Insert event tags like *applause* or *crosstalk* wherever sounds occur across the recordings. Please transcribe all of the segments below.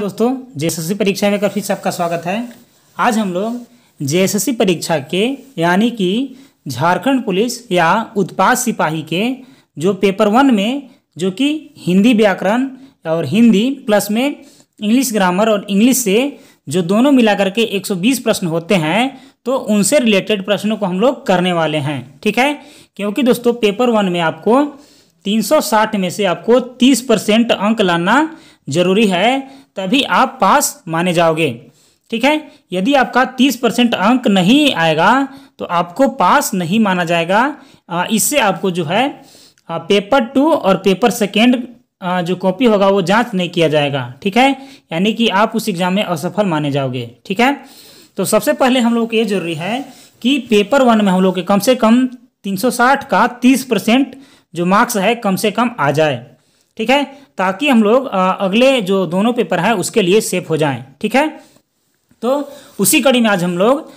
दोस्तों जेएसएससी परीक्षा में काफ़ी सबका स्वागत है आज हम लोग जेएसएससी परीक्षा के यानी कि झारखंड पुलिस या उत्पाद सिपाही के जो पेपर वन में जो कि हिंदी व्याकरण और हिंदी प्लस में इंग्लिश ग्रामर और इंग्लिश से जो दोनों मिलाकर के 120 प्रश्न होते हैं तो उनसे रिलेटेड प्रश्नों को हम लोग करने वाले हैं ठीक है क्योंकि दोस्तों पेपर वन में आपको 360 में से आपको 30 परसेंट अंक लाना जरूरी है तभी आप पास माने जाओगे ठीक है यदि आपका तीस परसेंट अंक नहीं आएगा तो आपको पास नहीं माना जाएगा इससे आपको जो है पेपर टू और पेपर सेकेंड जो कॉपी होगा वो जांच नहीं किया जाएगा ठीक है यानी कि आप उस एग्ज़ाम में असफल माने जाओगे ठीक है तो सबसे पहले हम लोग को ये जरूरी है कि पेपर वन में हम लोग के कम से कम 360 का 30 परसेंट जो मार्क्स है कम से कम आ जाए ठीक है ताकि हम लोग अगले जो दोनों पेपर है उसके लिए सेफ हो जाएं ठीक है तो उसी कड़ी में आज हम लोग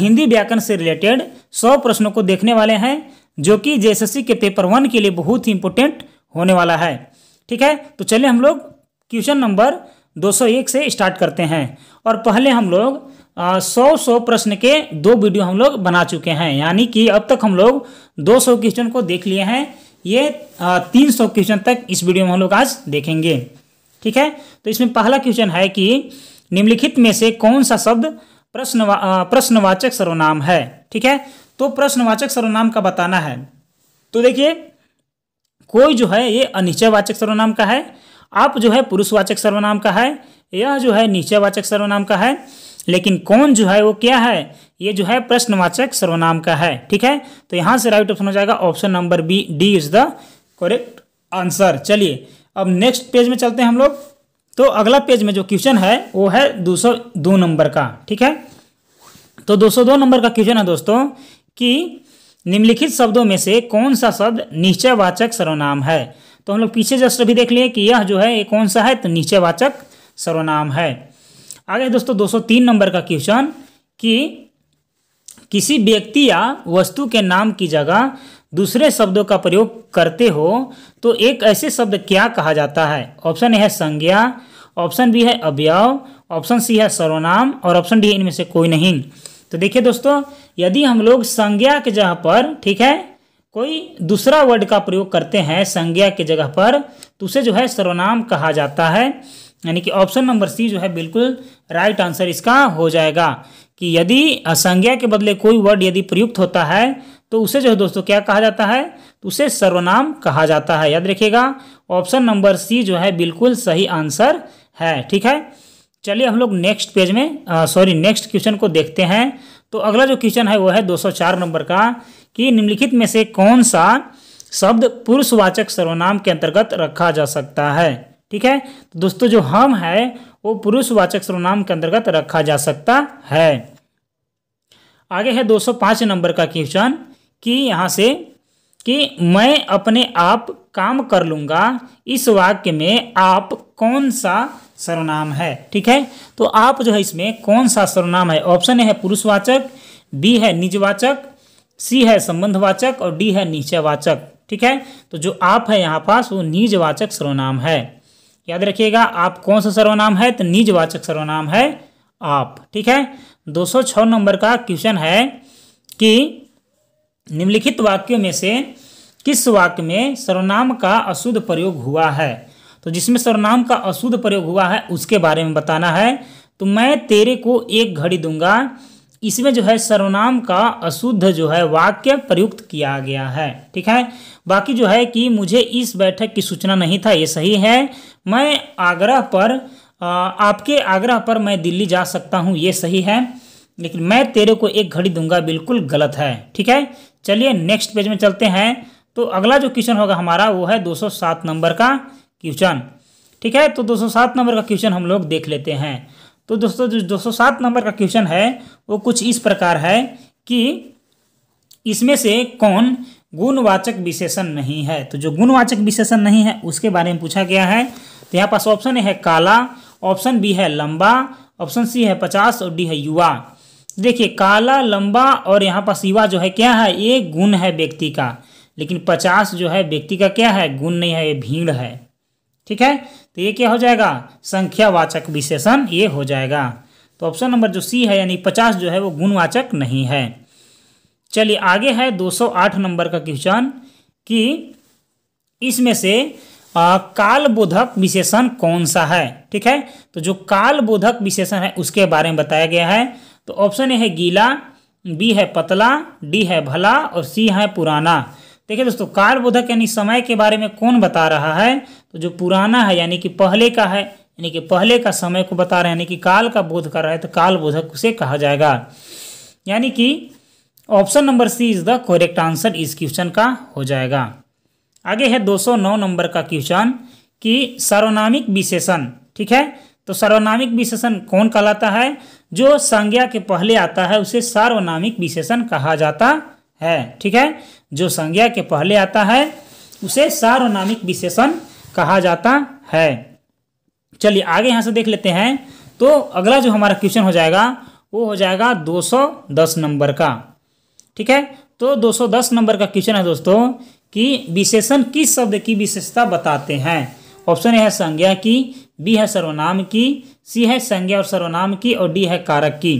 हिंदी व्याकरण से रिलेटेड सौ प्रश्नों को देखने वाले हैं जो कि जे के पेपर वन के लिए बहुत ही इंपॉर्टेंट होने वाला है ठीक है तो चलिए हम लोग क्वेश्चन नंबर 201 से स्टार्ट करते हैं और पहले हम लोग सौ सौ प्रश्न के दो वीडियो हम लोग बना चुके हैं यानी कि अब तक हम लोग 200 क्वेश्चन को देख लिए हैं ये तीन सौ क्वेश्चन तक इस वीडियो में हम लोग आज देखेंगे ठीक है तो इसमें पहला क्वेश्चन है कि निम्नलिखित में से कौन सा शब्द प्रश्न प्रश्नवाचक सर्वनाम है ठीक है तो प्रश्नवाचक सर्वनाम का बताना है तो देखिए कोई जो है ये अनिश्चयवाचक सर्वनाम का है आप जो है पुरुषवाचक सर्वनाम का है यह जो है निश्चयवाचक सर्वनाम का है लेकिन कौन जो है वो क्या है ये जो है प्रश्नवाचक सर्वनाम का है ठीक है तो यहां से राइट ऑप्शन हो जाएगा option number B D is the correct answer चलिए अब नेक्स्ट पेज में चलते हैं हम लोग तो अगला पेज में जो क्वेश्चन है वो है दो दो नंबर का ठीक है तो दो नंबर का क्वेश्चन है दोस्तों कि निम्नलिखित शब्दों में से कौन सा शब्द निश्चयवाचक सर्वनाम है तो हम लोग पीछे जस्ट भी देख लिए कि यह जो है ये कौन सा है तो निश्चयवाचक सर्वनाम है आगे दोस्तों 203 नंबर का क्वेश्चन कि किसी व्यक्ति या वस्तु के नाम की जगह दूसरे शब्दों का प्रयोग करते हो तो एक ऐसे शब्द क्या कहा जाता है ऑप्शन ए है संज्ञा ऑप्शन बी है अवयव ऑप्शन सी है सर्वनाम और ऑप्शन डी इनमें से कोई नहीं तो देखिए दोस्तों यदि हम लोग संज्ञा के जगह पर ठीक है कोई दूसरा वर्ड का प्रयोग करते हैं संज्ञा के जगह पर तो उसे जो है सर्वनाम कहा जाता है यानी कि ऑप्शन नंबर सी जो है बिल्कुल राइट आंसर इसका हो जाएगा कि यदि असंज्ञा के बदले कोई वर्ड यदि प्रयुक्त होता है तो उसे जो है दोस्तों क्या कहा जाता है तो उसे सर्वनाम कहा जाता है याद रखिएगा ऑप्शन नंबर सी जो है बिल्कुल सही आंसर है ठीक है चलिए हम लोग नेक्स्ट पेज में सॉरी नेक्स्ट क्वेश्चन को देखते हैं तो अगला जो क्वेश्चन है वो है 204 नंबर का कि निम्नलिखित में से कौन सा शब्द पुरुषवाचक सर्वनाम के अंतर्गत रखा जा सकता है ठीक है तो दोस्तों जो हम है वो पुरुषवाचक सर्वनाम के अंतर्गत रखा जा सकता है आगे है 205 नंबर का क्वेश्चन कि यहाँ से कि मैं अपने आप काम कर लूँगा इस वाक्य में आप कौन सा सर्वनाम है ठीक है तो आप जो है इसमें कौन सा सर्वनाम है ऑप्शन ए है पुरुषवाचक बी है निजवाचक सी है संबंधवाचक और डी है नीचेवाचक ठीक है तो जो आप है यहाँ पास वो निजवाचक सर्वनाम है याद रखिएगा आप कौन सा सर्वनाम है तो निजवाचक सर्वनाम है आप ठीक है 206 नंबर का क्वेश्चन है कि निम्नलिखित वाक्यों में से किस वाक्य में सर्वनाम का अशुद्ध प्रयोग हुआ है तो जिसमें सर्वनाम का अशुद्ध प्रयोग हुआ है उसके बारे में बताना है तो मैं तेरे को एक घड़ी दूंगा इसमें जो है सर्वनाम का अशुद्ध जो है वाक्य प्रयुक्त किया गया है ठीक है बाकी जो है कि मुझे इस बैठक की सूचना नहीं था ये सही है मैं आगरा पर आपके आगरा पर मैं दिल्ली जा सकता हूँ ये सही है लेकिन मैं तेरे को एक घड़ी दूंगा बिल्कुल गलत है ठीक है चलिए नेक्स्ट पेज में चलते हैं तो अगला जो क्वेश्चन होगा हमारा वो है 207 नंबर का क्वेश्चन ठीक है तो 207 नंबर का क्वेश्चन हम लोग देख लेते हैं तो दोस्तों जो दो नंबर का क्वेश्चन है वो कुछ इस प्रकार है कि इसमें से कौन गुणवाचक विशेषण नहीं है तो जो गुणवाचक विशेषण नहीं है उसके बारे में पूछा गया है तो यहाँ पास ऑप्शन ए है काला ऑप्शन बी है लंबा ऑप्शन सी है पचास और डी है युवा देखिए काला लंबा और यहाँ पास युवा जो है क्या है ये गुण है व्यक्ति का लेकिन पचास जो है व्यक्ति का क्या है गुण नहीं है ये भीड़ है ठीक है तो ये क्या हो जाएगा संख्यावाचक विशेषण ये हो जाएगा तो ऑप्शन नंबर जो सी है यानी पचास जो है वो गुणवाचक नहीं है चलिए आगे है 208 नंबर का क्वेश्चन कि इसमें से कालबोधक विशेषण कौन सा है ठीक है तो जो कालबोधक विशेषण है उसके बारे में बताया गया है तो ऑप्शन ए है गीला बी है पतला डी है भला और सी है पुराना देखिए दोस्तों कालबोधक यानी समय के बारे में कौन बता रहा है तो जो पुराना है यानी कि पहले का है यानी कि पहले का समय को बता रहे हैं यानी कि काल का बोध कर रहा है तो काल बोधक उसे कहा जाएगा यानी कि option number C is the correct answer इस क्वेश्चन का हो जाएगा आगे है 209 नंबर का क्वेश्चन कि सर्वनामिक विशेषण ठीक है तो सर्वनामिक विशेषण कौन कहलाता है जो संज्ञा के पहले आता है उसे सार्वनामिक विशेषण कहा जाता है ठीक है जो संज्ञा के पहले आता है उसे सार्वनामिक विशेषण कहा जाता है चलिए आगे यहां से देख लेते हैं तो अगला जो हमारा क्वेश्चन हो जाएगा वो हो जाएगा 210 नंबर का ठीक है तो 210 नंबर का क्वेश्चन है दोस्तों कि विशेषण किस शब्द की विशेषता बताते हैं ऑप्शन ए है संज्ञा की बी है सर्वनाम की सी है संज्ञा और सर्वनाम की और डी है कारक की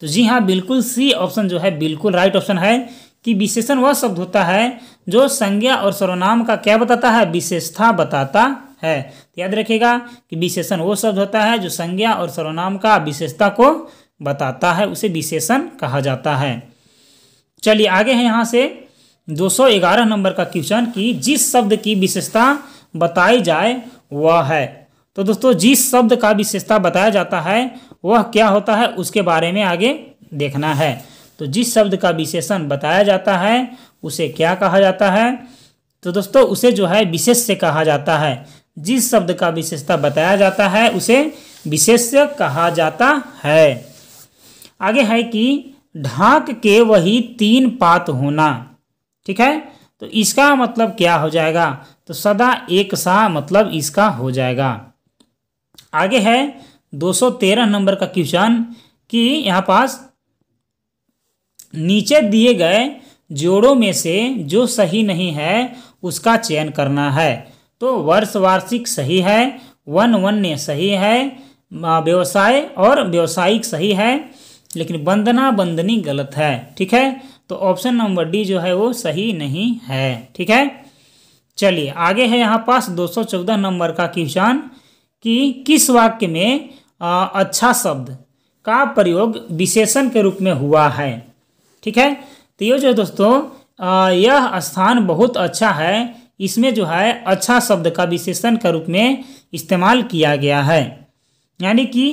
तो जी हाँ बिल्कुल सी ऑप्शन जो है बिल्कुल राइट ऑप्शन है कि विशेषण वह शब्द होता है जो संज्ञा और सर्वनाम का क्या बताता है विशेषता बताता है तो याद रखिएगा कि विशेषण वो शब्द होता है जो संज्ञा और सर्वनाम का विशेषता को बताता है उसे विशेषण कहा जाता है चलिए आगे है यहाँ से 211 नंबर का क्वेश्चन कि जिस शब्द की विशेषता बताई जाए वह है तो दोस्तों जिस शब्द का विशेषता बताया जाता है वह क्या होता है उसके बारे में आगे देखना है तो जिस शब्द का विशेषण बताया जाता है उसे क्या कहा जाता है तो दोस्तों उसे जो है विशेष्य कहा जाता है जिस शब्द का विशेषता बताया जाता है उसे विशेष कहा जाता है आगे है कि ढाक के वही तीन पात होना ठीक है तो इसका मतलब क्या हो जाएगा तो सदा एक सा मतलब इसका हो जाएगा आगे है 213 नंबर का क्वेश्चन कि यहाँ पास नीचे दिए गए जोड़ों में से जो सही नहीं है उसका चयन करना है तो वर्ष वार्षिक सही है वन वन्य सही है व्यवसाय और व्यवसायिक सही है लेकिन बंदना बंदनी गलत है ठीक है तो ऑप्शन नंबर डी जो है वो सही नहीं है ठीक है चलिए आगे है यहाँ पास 214 नंबर का क्वेश्चन कि किस वाक्य में आ, अच्छा शब्द का प्रयोग विशेषण के रूप में हुआ है ठीक है तो ये जो है दोस्तों यह स्थान बहुत अच्छा है इसमें जो है अच्छा शब्द का विशेषण के रूप में इस्तेमाल किया गया है यानी कि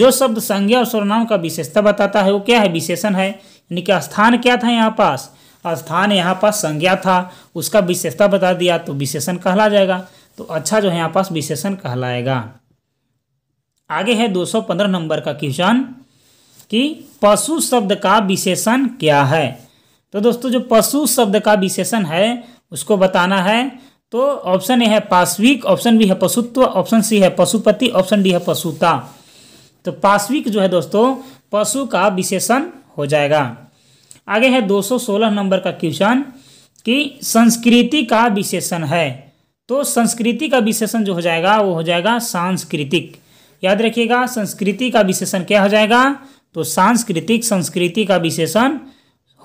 जो शब्द संज्ञा और सर्वनाम का विशेषता बताता है वो क्या है विशेषण है यानी कि स्थान क्या था यहाँ पास स्थान यहाँ पास संज्ञा था उसका विशेषता बता दिया तो विशेषण कहला जाएगा तो अच्छा जो है यहाँ पास विशेषण कहलाएगा आगे है 215 नंबर का क्वेश्चन कि पशु शब्द का विशेषण क्या है तो दोस्तों जो पशु शब्द का विशेषण है उसको बताना है तो ऑप्शन ए है पाश्विक ऑप्शन बी है पशुत्व ऑप्शन सी है पशुपति ऑप्शन डी है पशुता तो पाश्विक जो है दोस्तों पशु का विशेषण हो जाएगा आगे है 216 नंबर का क्वेश्चन कि संस्कृति का विशेषण है तो संस्कृति का विशेषण जो हो जाएगा वो हो जाएगा सांस्कृतिक याद रखिएगा संस्कृति का विशेषण क्या हो जाएगा तो सांस्कृतिक संस्कृति का विशेषण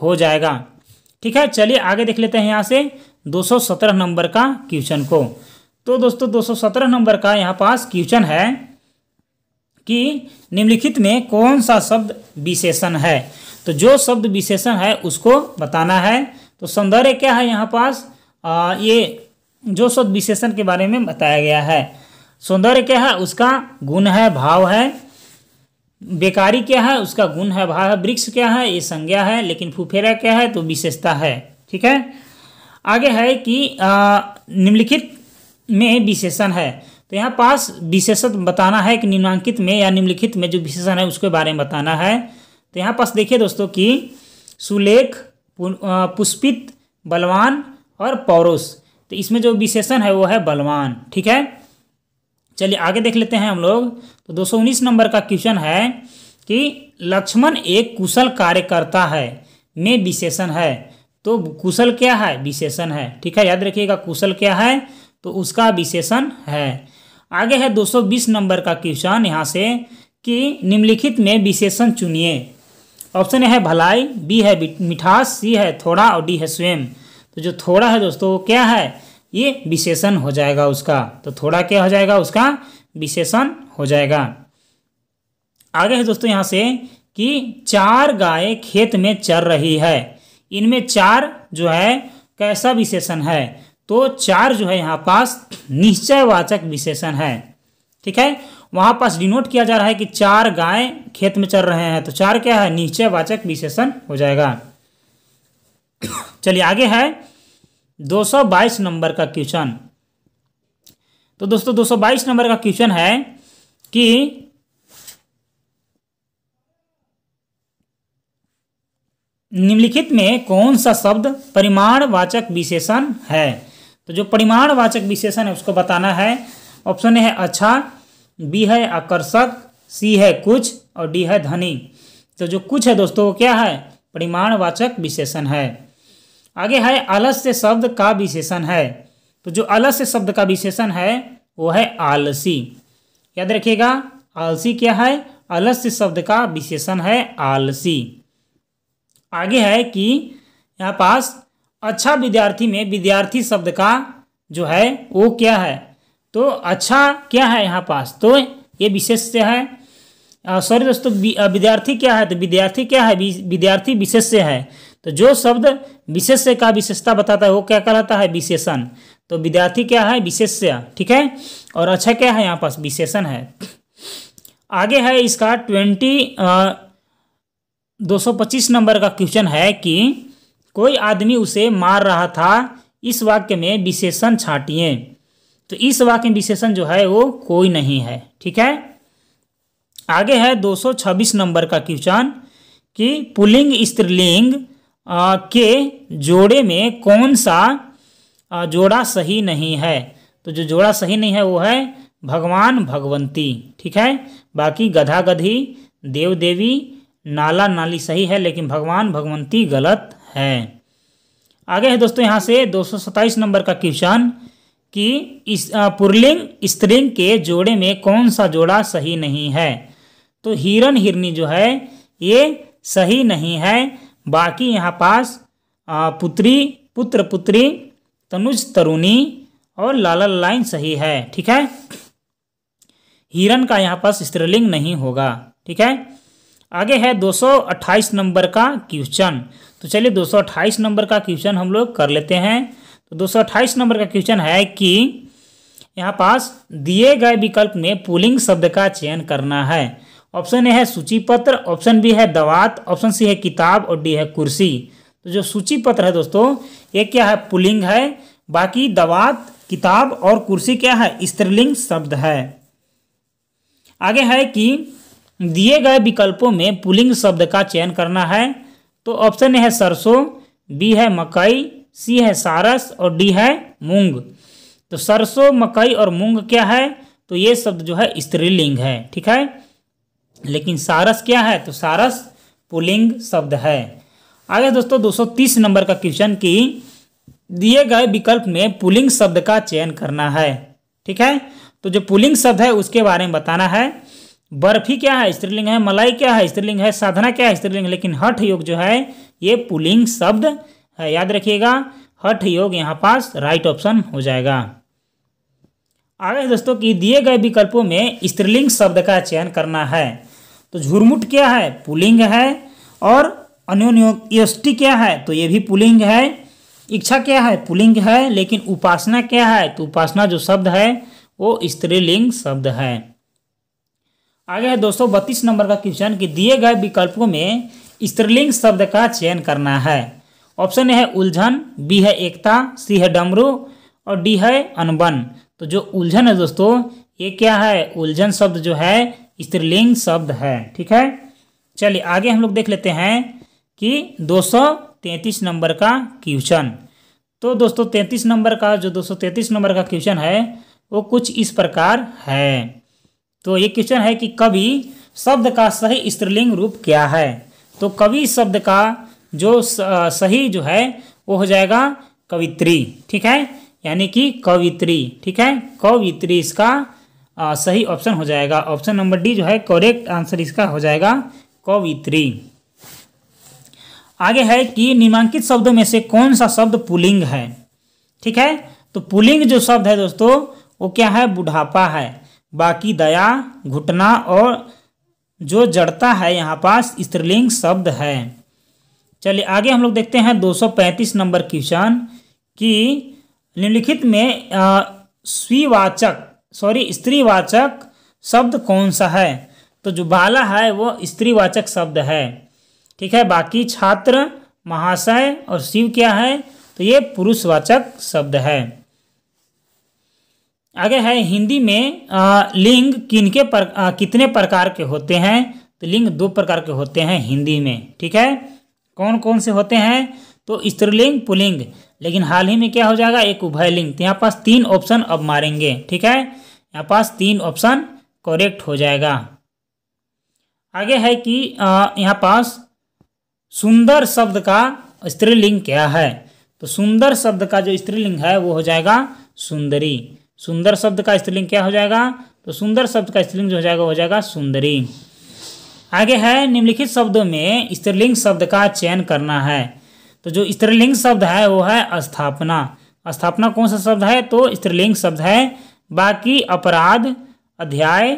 हो जाएगा ठीक है चलिए आगे देख लेते हैं यहाँ से 217 नंबर का क्वेश्चन को तो दोस्तों 217 नंबर का यहाँ पास क्वेश्चन है कि निम्नलिखित में कौन सा शब्द विशेषण है तो जो शब्द विशेषण है उसको बताना है तो सौंदर्य क्या है यहाँ पास आ, ये जो शब्द विशेषण के बारे में बताया गया है सौंदर्य क्या है उसका गुण है भाव है बेकारी क्या है उसका गुण है भाव है वृक्ष क्या है ये संज्ञा है लेकिन फुफेरा क्या है तो विशेषता है ठीक है आगे है कि निम्नलिखित में विशेषण है तो यहाँ पास विशेषण बताना है कि निम्नांकित में या निम्नलिखित में जो विशेषण है उसके बारे में बताना है तो यहाँ पास देखिए दोस्तों कि सुलेख पुष्पित बलवान और पौरुष तो इसमें जो विशेषण है वो है बलवान ठीक है चलिए आगे देख लेते हैं हम लोग तो दो नंबर का क्वेश्चन है कि लक्ष्मण एक कुशल कार्यकर्ता है में विशेषण है तो कुशल क्या है विशेषण है ठीक है याद रखिएगा कुशल क्या है तो उसका विशेषण है आगे है 220 नंबर का क्वेश्चन यहाँ से कि निम्नलिखित में विशेषण चुनिए ऑप्शन ए है भलाई बी है मिठास सी है थोड़ा और डी है स्वयं तो जो थोड़ा है दोस्तों वो क्या है ये विशेषण हो जाएगा उसका तो थोड़ा क्या हो जाएगा उसका विशेषण हो जाएगा आगे है दोस्तों यहाँ से कि चार गाय खेत में चर रही है इनमें चार जो है कैसा विशेषण है तो चार जो है यहाँ पास निश्चयवाचक विशेषण है ठीक है वहाँ पास डिनोट किया जा रहा है कि चार गाय खेत में चर रहे हैं तो चार क्या है निश्चयवाचक विशेषण हो जाएगा *coughs* चलिए आगे है 222 नंबर का क्वेश्चन तो दोस्तों 222 नंबर का क्वेश्चन है कि निम्नलिखित में कौन सा शब्द परिमाणवाचक विशेषण है तो जो परिमाणवाचक विशेषण है उसको बताना है ऑप्शन ए है अच्छा बी है आकर्षक सी है कुछ और डी है धनी तो जो कुछ है दोस्तों वो क्या है परिमाणवाचक विशेषण है आगे है आलस्य शब्द का विशेषण है तो जो आलस्य शब्द का विशेषण है वो है आलसी याद रखिएगा आलसी क्या है आलस्य शब्द का विशेषण है आलसी आगे है कि यहाँ पास अच्छा विद्यार्थी में विद्यार्थी शब्द का जो है वो क्या है तो अच्छा क्या है यहाँ पास तो ये विशेष्य है सॉरी दोस्तों विद्यार्थी क्या है तो विद्यार्थी क्या है विद्यार्थी विशेष्य है तो जो शब्द विशेष्य का विशेषता बताता है वो क्या कहलाता है विशेषण तो विद्यार्थी क्या है विशेष्य ठीक है और अच्छा क्या है यहाँ पास विशेषण है आगे है इसका ट्वेंटी दो सौ पच्चीस नंबर का क्वेश्चन है कि कोई आदमी उसे मार रहा था इस वाक्य में विशेषण छाटिए तो इस वाक्य में विशेषण जो है वो कोई नहीं है ठीक है आगे है दो सौ छब्बीस नंबर का क्वेश्चन कि पुलिंग स्त्रीलिंग के जोड़े में कौन सा जोड़ा सही नहीं है तो जो जोड़ा सही नहीं है वो है भगवान भगवंती ठीक है बाकी गधा गधी देव देवी नाला नाली सही है लेकिन भगवान भगवंती गलत है आगे है दोस्तों यहाँ से दो नंबर का क्वेश्चन कि इस पुरलिंग स्त्रिंग के जोड़े में कौन सा जोड़ा सही नहीं है तो हिरन हिरनी जो है ये सही नहीं है बाकी यहाँ पास पुत्री पुत्र पुत्री तनुज तरुणी और लाला लाइन सही है ठीक है हिरन का यहाँ पास स्त्रीलिंग नहीं होगा ठीक है आगे है 228 नंबर का क्वेश्चन तो चलिए 228 नंबर का क्वेश्चन हम लोग कर लेते हैं तो 228 नंबर का क्वेश्चन है कि यहाँ पास दिए गए विकल्प में पुलिंग शब्द का चयन करना है ऑप्शन ए है सूची पत्र ऑप्शन बी है दवात ऑप्शन सी है किताब और डी है कुर्सी तो जो सूची पत्र है दोस्तों ये क्या है पुलिंग है बाकी दवात किताब और कुर्सी क्या है स्त्रीलिंग शब्द है आगे है कि दिए गए विकल्पों में पुलिंग शब्द का चयन करना है तो ऑप्शन ए है सरसों बी है मकई सी है सारस और डी है मूंग तो सरसों मकई और मूंग क्या है तो ये शब्द जो है स्त्रीलिंग है ठीक है लेकिन सारस क्या है तो सारस पुलिंग शब्द है आगे दोस्तों 230 नंबर का क्वेश्चन की दिए गए विकल्प में पुलिंग शब्द का चयन करना है ठीक है तो जो पुलिंग शब्द है उसके बारे में बताना है बर्फी क्या है स्त्रीलिंग है मलाई क्या है स्त्रीलिंग है साधना क्या है स्त्रीलिंग लेकिन हठ योग जो है ये पुलिंग शब्द है याद रखिएगा हठ योग यहाँ पास राइट ऑप्शन हो जाएगा आगे दोस्तों कि दिए गए विकल्पों में स्त्रीलिंग शब्द का चयन करना है तो झुरमुट क्या है पुलिंग है और अन्योन्योग यष्टि क्या है तो ये भी पुलिंग है इच्छा क्या है पुलिंग है लेकिन उपासना क्या है तो उपासना जो शब्द है वो स्त्रीलिंग शब्द है आगे है दोस्तों बत्तीस नंबर का क्वेश्चन कि दिए गए विकल्पों में स्त्रीलिंग शब्द का चयन करना है ऑप्शन ए है उलझन बी है एकता सी है डमरू और डी है अनबन तो जो उलझन है दोस्तों ये क्या है उलझन शब्द जो है स्त्रीलिंग शब्द है ठीक है चलिए आगे हम लोग देख लेते हैं कि 233 नंबर का क्वेश्चन तो दोस्तों 33 नंबर का जो 233 नंबर का क्वेश्चन है वो कुछ इस प्रकार है तो ये क्वेश्चन है कि कवि शब्द का सही स्त्रीलिंग रूप क्या है तो कवि शब्द का जो सही जो है वो हो जाएगा कवित्री ठीक है यानी कि कवित्री ठीक है कवित्री इसका आ, सही ऑप्शन हो जाएगा ऑप्शन नंबर डी जो है करेक्ट आंसर इसका हो जाएगा कवित्री आगे है कि निमांकित शब्दों में से कौन सा शब्द पुलिंग है ठीक है तो पुलिंग जो शब्द है दोस्तों वो क्या है बुढ़ापा है बाकी दया घुटना और जो जड़ता है यहाँ पास स्त्रीलिंग शब्द है चलिए आगे हम लोग देखते हैं 235 नंबर क्वेश्चन कि निम्नलिखित में स्वीवाचक सॉरी स्त्रीवाचक शब्द कौन सा है तो जो बाला है वो स्त्रीवाचक शब्द है ठीक है बाकी छात्र महाशय और शिव क्या है तो ये पुरुषवाचक शब्द है आगे है हिंदी में आ, लिंग किनके पर आ, कितने प्रकार के होते हैं तो लिंग दो प्रकार के होते हैं हिंदी में ठीक है कौन कौन से होते हैं तो स्त्रीलिंग पुलिंग लेकिन हाल ही में क्या हो जाएगा एक उभयलिंग तो यहाँ पास तीन ऑप्शन अब मारेंगे ठीक है यहाँ पास तीन ऑप्शन करेक्ट हो जाएगा आगे है कि यहाँ पास सुंदर शब्द का स्त्रीलिंग क्या है तो सुंदर शब्द का जो स्त्रीलिंग है वो हो जाएगा सुंदरी सुंदर शब्द का स्त्रीलिंग क्या हो जाएगा तो सुंदर शब्द का स्त्रीलिंग जो हो जाएगा हो जाएगा सुंदरी आगे है निम्नलिखित शब्दों में स्त्रीलिंग शब्द का चयन करना है तो जो स्त्रीलिंग शब्द है वो है स्थापना स्थापना कौन सा शब्द है तो स्त्रीलिंग शब्द है बाकी अपराध अध्याय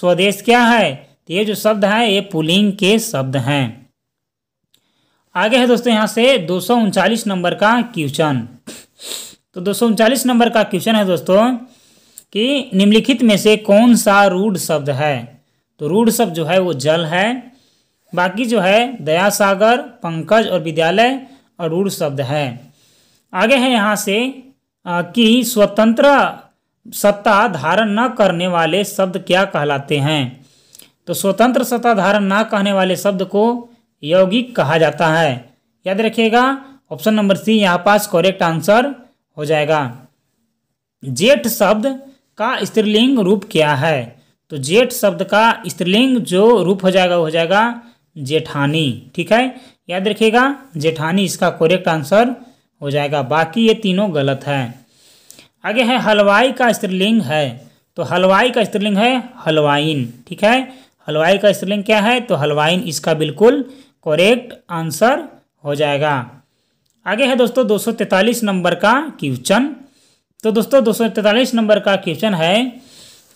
स्वदेश क्या है तो ये जो शब्द है ये पुलिंग के शब्द हैं आगे है दोस्तों यहाँ से दो नंबर का क्वेश्चन तो दो नंबर का क्वेश्चन है दोस्तों कि निम्नलिखित में से कौन सा रूढ़ शब्द है तो रूढ़ शब्द जो है वो जल है बाकी जो है दया सागर पंकज और विद्यालय और रूढ़ शब्द है आगे है यहाँ से कि स्वतंत्र सत्ता धारण न करने वाले शब्द क्या कहलाते हैं तो स्वतंत्र सत्ता धारण न कहने वाले शब्द को यौगिक कहा जाता है याद रखिएगा ऑप्शन नंबर सी यहाँ पास करेक्ट आंसर हो जाएगा जेठ शब्द का स्त्रीलिंग रूप क्या है तो जेठ शब्द का स्त्रीलिंग जो रूप हो जाएगा हो जाएगा जेठानी ठीक है याद रखिएगा जेठानी इसका करेक्ट आंसर हो जाएगा बाकी ये तीनों गलत है आगे है हलवाई का स्त्रीलिंग है तो हलवाई का स्त्रीलिंग है हलवाइन ठीक है हलवाई का स्त्रीलिंग क्या है तो हलवाइन इसका बिल्कुल करेक्ट आंसर हो जाएगा आगे है दोस्तों 243 नंबर का क्वेश्चन तो दोस्तों 243 नंबर का क्वेश्चन है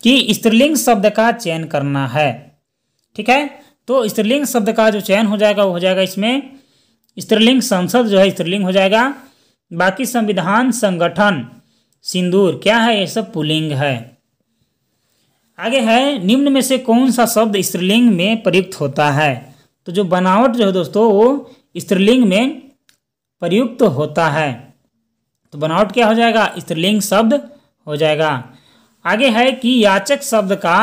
कि स्त्रीलिंग शब्द का चयन करना है ठीक है तो स्त्रीलिंग शब्द का जो चयन हो जाएगा वो हो जाएगा इसमें स्त्रीलिंग संसद जो है स्त्रीलिंग हो जाएगा बाकी संविधान संगठन सिंदूर क्या है ये सब पुलिंग है आगे है निम्न में से कौन सा शब्द स्त्रीलिंग में प्रयुक्त होता है तो जो बनावट जो है दोस्तों वो स्त्रीलिंग में प्रयुक्त तो होता है तो बनावट क्या हो जाएगा स्त्रीलिंग शब्द हो जाएगा आगे है कि याचक शब्द का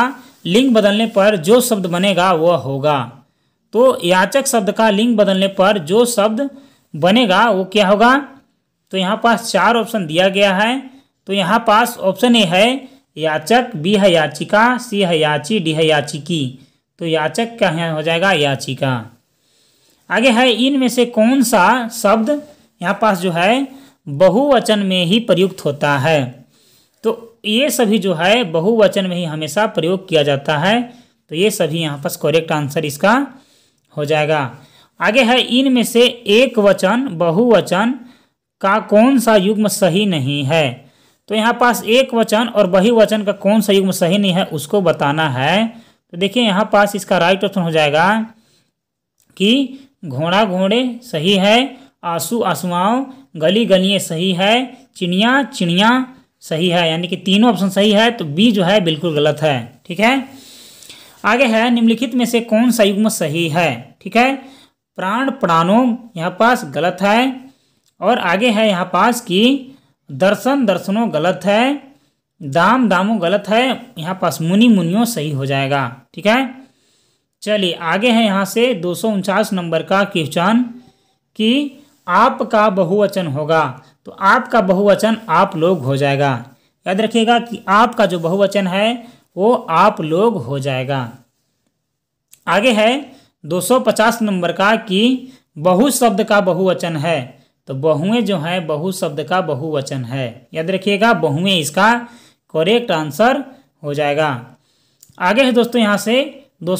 लिंग बदलने पर जो शब्द बनेगा वह होगा तो याचक शब्द का लिंग बदलने पर जो शब्द बनेगा वो क्या होगा तो यहाँ पास चार ऑप्शन दिया गया है तो यहाँ पास ऑप्शन ए है याचक बी है याचिका सी है याची डी है याचिकी तो याचक क्या है हो जाएगा याचिका आगे है इनमें से कौन सा शब्द यहाँ पास जो है बहुवचन में ही प्रयुक्त होता है तो ये सभी जो है बहुवचन में ही हमेशा प्रयोग किया जाता है तो ये सभी यहाँ पास करेक्ट आंसर इसका हो जाएगा आगे है इनमें से एक वचन बहुवचन का कौन सा युग्म सही नहीं है तो यहाँ पास एक वचन और बहुवचन का कौन सा युग्म सही नहीं है उसको बताना है तो देखिए यहाँ पास इसका राइट ऑप्शन हो जाएगा कि घोड़ा घोड़े सही है आंसू आंसुआओं गली गलिए सही है चिड़िया चिड़िया सही है यानी कि तीनों ऑप्शन सही है तो बी जो है बिल्कुल गलत है ठीक है आगे है निम्नलिखित में से कौन सा युग्म सही है ठीक है प्राण प्राणों यहाँ पास गलत है और आगे है यहाँ पास कि दर्शन दर्शनों गलत है दाम दामो गलत है यहाँ पास मुनि मुनियो सही हो जाएगा ठीक है चलिए आगे है यहाँ से दो नंबर का क्वेश्चन कि आपका बहुवचन होगा तो आपका बहुवचन आप लोग हो जाएगा याद रखिएगा कि आपका जो बहुवचन है वो आप लोग हो जाएगा आगे है 250 नंबर का कि बहु शब्द का बहुवचन है तो बहुएं जो है बहु शब्द का बहुवचन है याद रखिएगा बहुएं इसका करेक्ट आंसर हो जाएगा आगे है दोस्तों यहाँ से दो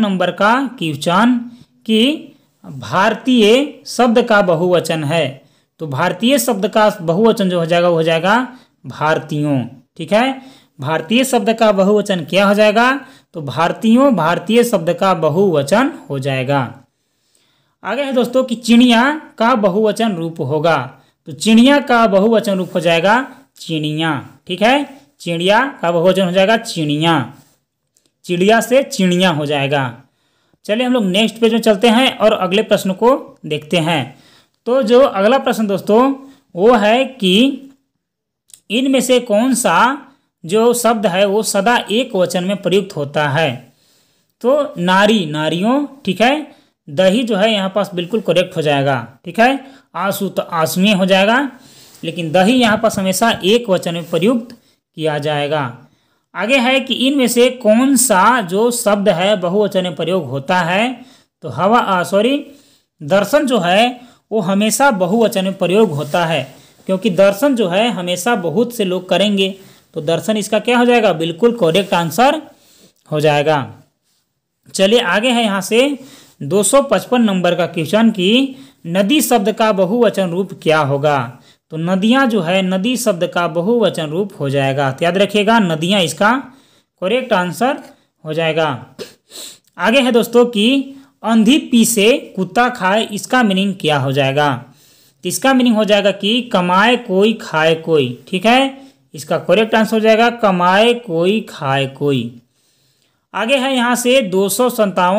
नंबर का क्वेश्चन कि भारतीय शब्द का बहुवचन है तो भारतीय शब्द का बहुवचन जो हो जाएगा वो हो जाएगा भारतीयों ठीक है भारतीय शब्द का बहुवचन क्या हो जाएगा तो भारतीयों भारतीय शब्द का बहुवचन हो जाएगा आगे है दोस्तों कि चिड़िया का बहुवचन रूप होगा तो चिड़िया का बहुवचन रूप हो जाएगा चिड़िया ठीक है चिड़िया का बहुवचन हो जाएगा चिड़िया चिड़िया से चिड़िया हो जाएगा चलिए हम लोग नेक्स्ट पेज में चलते हैं और अगले प्रश्न को देखते हैं तो जो अगला प्रश्न दोस्तों वो है कि इनमें से कौन सा जो शब्द है वो सदा एक वचन में प्रयुक्त होता है तो नारी नारियों ठीक है दही जो है यहाँ पास बिल्कुल करेक्ट हो जाएगा ठीक है आंसू तो आसमी हो जाएगा लेकिन दही यहाँ पास हमेशा एक वचन में प्रयुक्त किया जाएगा आगे है कि इनमें से कौन सा जो शब्द है बहुवचन प्रयोग होता है तो हवा सॉरी दर्शन जो है वो हमेशा बहुवचन प्रयोग होता है क्योंकि दर्शन जो है हमेशा बहुत से लोग करेंगे तो दर्शन इसका क्या हो जाएगा बिल्कुल करेक्ट आंसर हो जाएगा चलिए आगे है यहाँ से 255 नंबर का क्वेश्चन की नदी शब्द का बहुवचन रूप क्या होगा तो नदियाँ जो है नदी शब्द का बहुवचन रूप हो जाएगा तो याद रखिएगा नदियाँ इसका करेक्ट आंसर हो जाएगा आगे है दोस्तों कि अंधी पी से कुत्ता खाए इसका मीनिंग क्या हो जाएगा तो इसका मीनिंग हो जाएगा कि कमाए कोई खाए कोई ठीक है इसका करेक्ट आंसर हो जाएगा कमाए कोई खाए कोई आगे है यहाँ से दो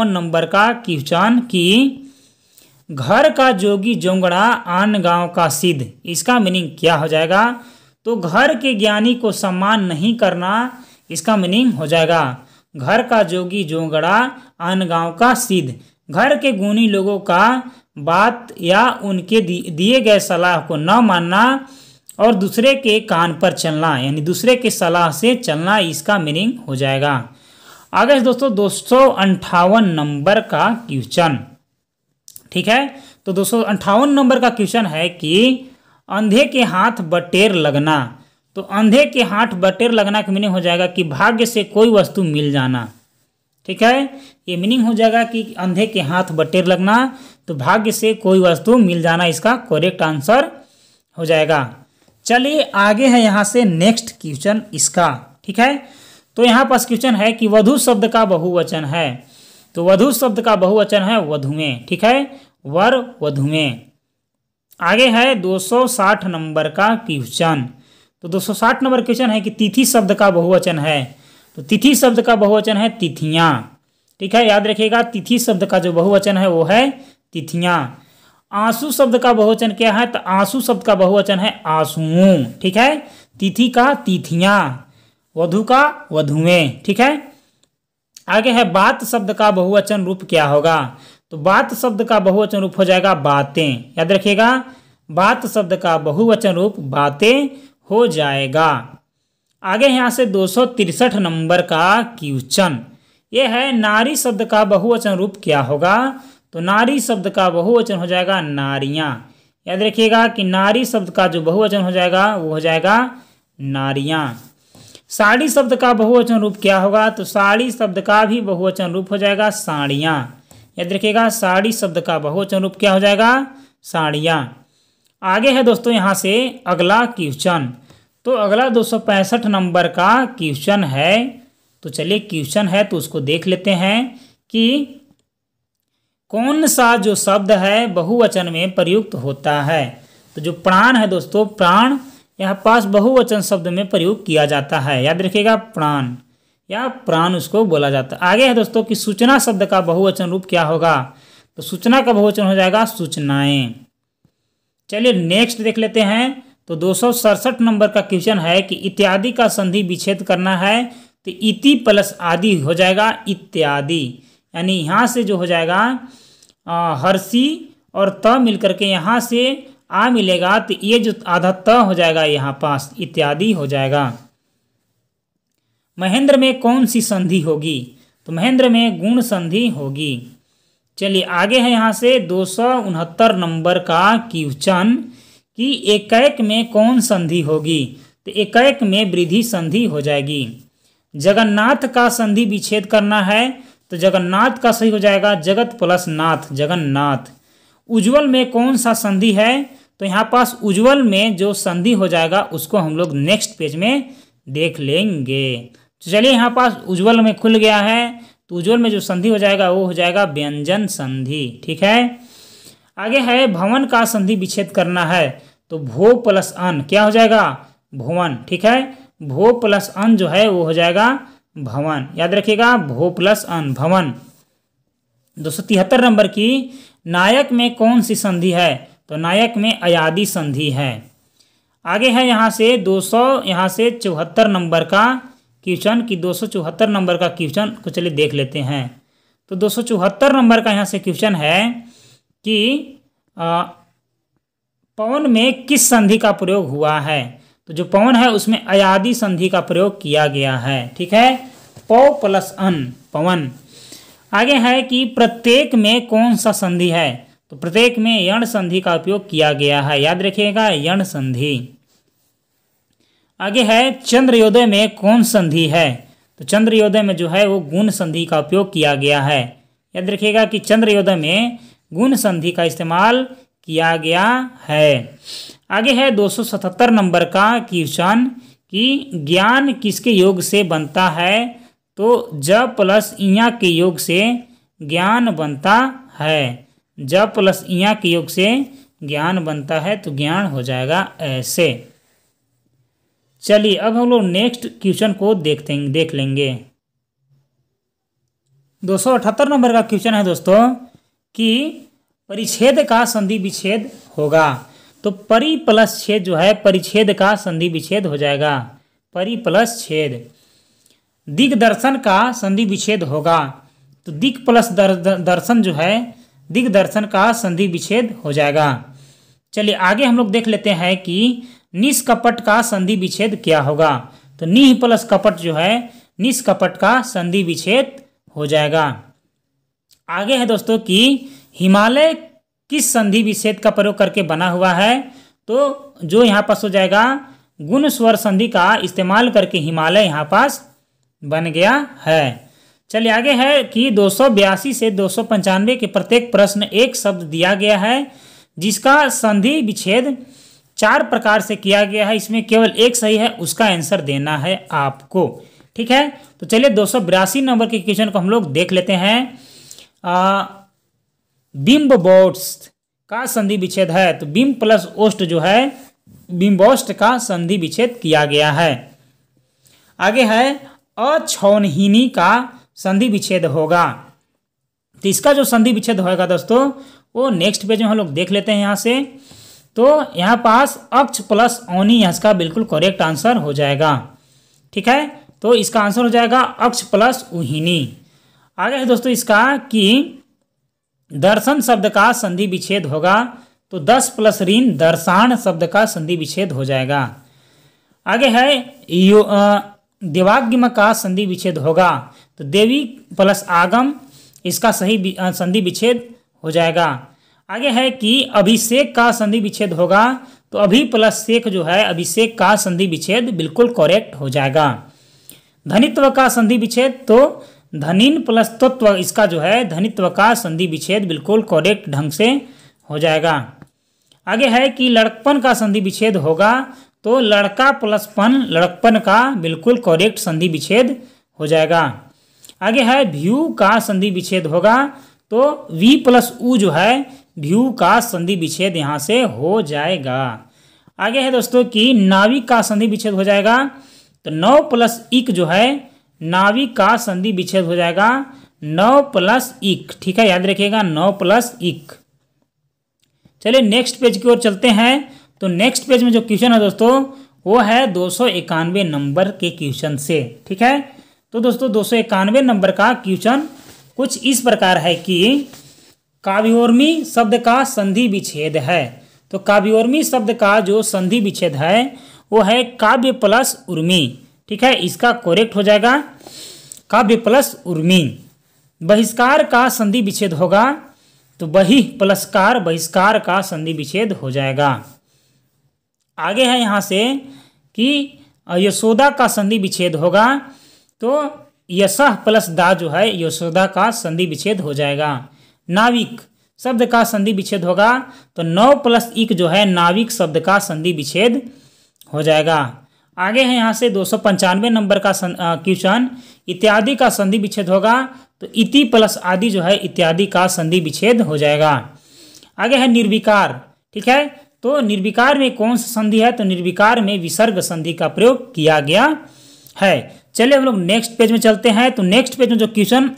नंबर का क्वेश्चन की घर का जोगी जोंगड़ा आन गांव का सिद्ध इसका मीनिंग क्या हो जाएगा तो घर के ज्ञानी को सम्मान नहीं करना इसका मीनिंग हो जाएगा घर का जोगी जोंगड़ा आन गांव का सिद्ध घर के गुणी लोगों का बात या उनके दिए गए सलाह को न मानना और दूसरे के कान पर चलना यानी दूसरे के सलाह से चलना इसका मीनिंग हो जाएगा आगे दोस्तों दो सौ अंठावन नंबर का क्वेश्चन ठीक है तो दो नंबर का क्वेश्चन है कि अंधे के हाथ बटेर लगना तो अंधे के हाथ बटेर लगना का मीनिंग हो जाएगा कि भाग्य से कोई वस्तु मिल जाना ठीक है ये मीनिंग हो जाएगा कि अंधे के हाथ बटेर लगना तो भाग्य से कोई वस्तु मिल जाना इसका करेक्ट आंसर हो जाएगा चलिए आगे है यहाँ से नेक्स्ट क्वेश्चन इसका ठीक है तो यहाँ पास क्वेश्चन है कि वधु शब्द का बहुवचन है तो वधु शब्द का बहुवचन है वधुए ठीक है वर वधुए आगे है 260 नंबर का क्वेश्चन तो 260 नंबर क्वेश्चन है कि तिथि शब्द का बहुवचन है तो तिथि शब्द का बहुवचन है तिथिया ठीक है याद रखिएगा तिथि शब्द का जो बहुवचन है वो है तिथिया आंसू शब्द का बहुवचन क्या है तो आंसू शब्द का बहुवचन है आंसुओं ठीक है तिथि का तिथिया वधु का वधुएं ठीक है आगे है बात शब्द का बहुवचन रूप क्या होगा तो बात शब्द का बहुवचन रूप हो जाएगा बातें याद रखिएगा बात शब्द का बहुवचन रूप बातें हो जाएगा आगे यहाँ से दो नंबर का क्वेश्चन ये है नारी शब्द का बहुवचन रूप क्या होगा तो नारी शब्द का बहुवचन हो जाएगा नारिया याद रखिएगा कि नारी शब्द का जो बहुवचन हो जाएगा वो हो जाएगा नारिया साड़ी शब्द का बहुवचन रूप क्या होगा तो साड़ी शब्द का भी बहुवचन रूप हो जाएगा साड़ियाँ याद रखिएगा साड़ी शब्द का बहुवचन रूप क्या हो जाएगा साड़ियाँ आगे है दोस्तों यहाँ से अगला क्वेश्चन तो अगला दो नंबर का क्वेश्चन है तो चलिए क्वेश्चन है तो उसको देख लेते हैं कि कौन सा जो शब्द है बहुवचन में प्रयुक्त होता है तो जो प्राण है दोस्तों प्राण यह पास बहुवचन शब्द में प्रयोग किया जाता है याद रखिएगा प्राण या प्राण उसको बोला जाता है आगे है दोस्तों कि सूचना शब्द का बहुवचन रूप क्या होगा तो सूचना का बहुवचन हो जाएगा सूचनाएं चलिए नेक्स्ट देख लेते हैं तो दो नंबर का क्वेश्चन है कि इत्यादि का संधि विच्छेद करना है तो इति प्लस आदि हो जाएगा इत्यादि यानी यहाँ से जो हो जाएगा हर्षी और त मिलकर के यहाँ से आ मिलेगा तो ये जो आधा त हो जाएगा यहाँ पास इत्यादि हो जाएगा महेंद्र में कौन सी संधि होगी तो महेंद्र में गुण संधि होगी चलिए आगे है यहाँ से दो नंबर का क्वेश्चन कि एकाएक में कौन संधि होगी तो एकाएक में वृद्धि संधि हो जाएगी जगन्नाथ का संधि विच्छेद करना है तो जगन्नाथ का सही हो जाएगा जगत प्लस नाथ जगन्नाथ उज्ज्वल में कौन सा संधि है तो यहाँ पास उज्ज्वल में जो संधि हो जाएगा उसको हम लोग नेक्स्ट पेज में देख लेंगे तो चलिए यहाँ पास उज्जवल में खुल गया है तो उज्ज्वल में जो संधि हो जाएगा वो हो जाएगा व्यंजन संधि ठीक है आगे है भवन का संधि विच्छेद करना है तो भो प्लस अन क्या हो जाएगा भुवन ठीक है भो प्लस अन जो है वो हो जाएगा भवन याद रखिएगा भो प्लस अन भवन दो नंबर की नायक में कौन सी संधि है तो नायक में अयादी संधि है आगे है यहाँ से 200 सौ यहाँ से चौहत्तर नंबर का क्वेश्चन कि दो सौ चौहत्तर नंबर का क्वेश्चन को चलिए देख लेते हैं तो दो सौ चौहत्तर नंबर का यहाँ से क्वेश्चन है कि पवन में किस संधि का प्रयोग हुआ है तो जो पवन है उसमें अयादी संधि का प्रयोग किया गया है ठीक है पौ प्लस अन पवन आगे है कि प्रत्येक में कौन सा संधि है तो प्रत्येक में यण संधि का उपयोग किया गया है याद रखिएगा यण संधि आगे है चंद्रयोदय में कौन संधि है तो चंद्रयोदय में जो है वो गुण संधि का उपयोग किया गया है याद रखिएगा कि चंद्रयोदय में गुण संधि का इस्तेमाल किया गया है आगे है 277 नंबर का क्वेश्चन कि ज्ञान किसके योग से बनता है तो ज प्लस इया के योग से ज्ञान बनता है जब प्लस इया के योग से ज्ञान बनता है तो ज्ञान हो जाएगा ऐसे चलिए अब हम लोग नेक्स्ट क्वेश्चन को देखते देख लेंगे दो सौ अठहत्तर नंबर का क्वेश्चन है दोस्तों कि परिच्छेद का संधि विच्छेद होगा तो परि प्लस छेद जो है परिच्छेद का संधि विच्छेद हो जाएगा परि प्लस छेद दिग्दर्शन का संधि विच्छेद होगा तो दिग प्लस दर्शन जो है दिग्दर्शन का संधि विच्छेद हो जाएगा चलिए आगे हम लोग देख लेते हैं कि निष्कपट का संधि विच्छेद क्या होगा तो निह प्लस कपट जो है निष्कपट का संधि विच्छेद हो जाएगा आगे है दोस्तों कि हिमालय किस संधि विच्छेद का प्रयोग करके बना हुआ है तो जो यहाँ पास हो जाएगा गुण स्वर संधि का इस्तेमाल करके हिमालय यहाँ पास बन गया है चलिए आगे है कि दो से दो के प्रत्येक प्रश्न एक शब्द दिया गया है जिसका संधि विच्छेद चार प्रकार से किया गया है इसमें केवल एक सही है उसका आंसर देना है आपको ठीक है तो चलिए दो नंबर के क्वेश्चन को हम लोग देख लेते हैं बिंब बोट्स का संधि विच्छेद है तो बिम्ब प्लस ओस्ट जो है बिम्बोस्ट का संधि विच्छेद किया गया है आगे है अछौनहीनी का संधि विच्छेद होगा तो इसका जो संधि विच्छेद होगा दोस्तों वो नेक्स्ट पेज में हम लोग देख लेते हैं यहाँ से तो यहाँ पास अक्ष प्लस औनी यहाँ का बिल्कुल करेक्ट आंसर हो जाएगा ठीक है तो इसका आंसर हो जाएगा अक्ष प्लस उहिनी आगे है दोस्तों इसका कि दर्शन शब्द का संधि विच्छेद होगा तो दस प्लस ऋण दर्शान शब्द का संधि विच्छेद हो जाएगा आगे है यो दिवाग्म का संधि विच्छेद होगा तो देवी प्लस आगम इसका सही संधि विच्छेद हो जाएगा आगे है कि अभिषेक का संधि विच्छेद होगा तो अभि प्लस शेख जो है अभिषेक का संधि विच्छेद बिल्कुल करेक्ट हो जाएगा धनित्व का संधि विच्छेद तो धनिन प्लस तत्व इसका जो है धनित्व का संधि विच्छेद बिल्कुल करेक्ट ढंग से हो जाएगा आगे है कि लड़कपन का संधि विच्छेद होगा तो लड़का प्लस पन लड़कपन का बिल्कुल करेक्ट संधि विच्छेद हो जाएगा आगे है भ्यू का संधि विच्छेद होगा तो वी प्लस ऊ जो है भ्यू का संधि विच्छेद यहाँ से हो जाएगा आगे है दोस्तों कि नाविक का संधि विच्छेद हो जाएगा तो नौ प्लस इक जो है नाविक का संधि विच्छेद हो जाएगा नौ प्लस इक ठीक है याद रखिएगा नौ प्लस इक चलिए नेक्स्ट पेज की ओर चलते हैं तो नेक्स्ट पेज में जो क्वेश्चन है दोस्तों वो है दो नंबर के क्वेश्चन से ठीक है तो दोस्तों दो सौ इक्यानवे नंबर का क्वेश्चन कुछ इस प्रकार है कि काव्योर्मी शब्द का संधि विच्छेद है तो काव्योर्मी शब्द का जो संधि विच्छेद है वो है काव्य प्लस उर्मी ठीक है इसका कोरेक्ट हो जाएगा काव्य प्लस उर्मी बहिष्कार का संधि विच्छेद होगा तो बहि प्लसकार बहिष्कार का संधि विच्छेद हो जाएगा आगे है यहाँ से कि यशोदा का संधि विच्छेद होगा तो यश प्लस दा जो है यशोदा का संधि विच्छेद हो जाएगा नाविक शब्द का संधि विच्छेद होगा तो नौ प्लस इक जो है नाविक शब्द का संधि विच्छेद हो जाएगा आगे है यहाँ से दो नंबर का क्वेश्चन इत्यादि का संधि विच्छेद होगा तो इति प्लस आदि जो है इत्यादि का संधि विच्छेद हो जाएगा आगे है निर्विकार ठीक है तो निर्विकार में कौन सा संधि है तो निर्विकार में विसर्ग संधि का प्रयोग किया गया है चलिए हम लोग नेक्स्ट पेज में चलते हैं तो नेक्स्ट पेज में जो क्वेश्चन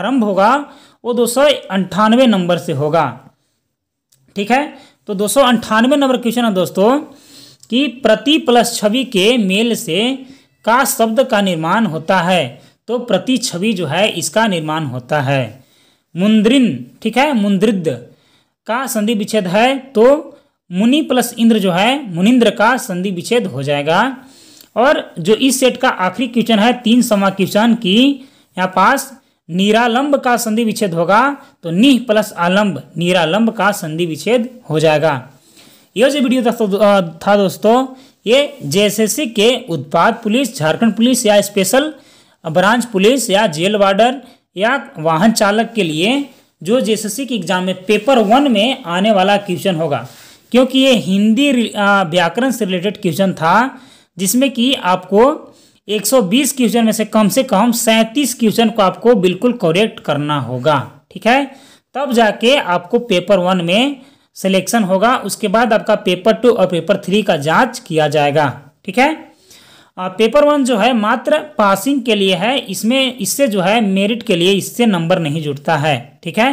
आरंभ होगा वो दो नंबर से होगा ठीक है तो दो नंबर क्वेश्चन है दोस्तों कि प्रति प्लस छवि के मेल से का शब्द का निर्माण होता है तो प्रति छवि जो है इसका निर्माण होता है मुन्द्रिन ठीक है मुन्द्रिद का संधि विच्छेद है तो मुनि प्लस इंद्र जो है मुनिंद्र का संधि विच्छेद हो जाएगा और जो इस सेट का आखिरी क्वेश्चन है तीन समा क्वेश्चन की यहाँ पास निरालंब का संधि विच्छेद होगा तो निह प्लस आलंब निरालंब का संधि विच्छेद हो जाएगा यह जो वीडियो तो, था, दोस्तों ये जेएसएससी के उत्पाद पुलिस झारखंड पुलिस या स्पेशल ब्रांच पुलिस या जेल वार्डर या वाहन चालक के लिए जो जेएसएससी के एग्जाम में पेपर वन में आने वाला क्वेश्चन होगा क्योंकि ये हिंदी व्याकरण से रिलेटेड क्वेश्चन था जिसमें कि आपको 120 क्वेश्चन में से कम से कम 37 क्वेश्चन को आपको बिल्कुल करेक्ट करना होगा ठीक है तब जाके आपको पेपर वन में सिलेक्शन होगा उसके बाद आपका पेपर टू और पेपर थ्री का जांच किया जाएगा ठीक है पेपर वन जो है मात्र पासिंग के लिए है इसमें इससे जो है मेरिट के लिए इससे नंबर नहीं जुड़ता है ठीक है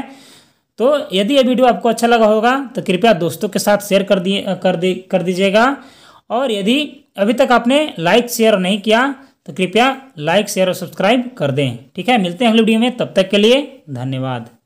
तो यदि यह वीडियो आपको अच्छा लगा होगा तो कृपया दोस्तों के साथ शेयर कर दिए कर दी कर दीजिएगा और यदि अभी तक आपने लाइक शेयर नहीं किया तो कृपया लाइक शेयर और सब्सक्राइब कर दें ठीक है मिलते हैं अगले वीडियो में तब तक के लिए धन्यवाद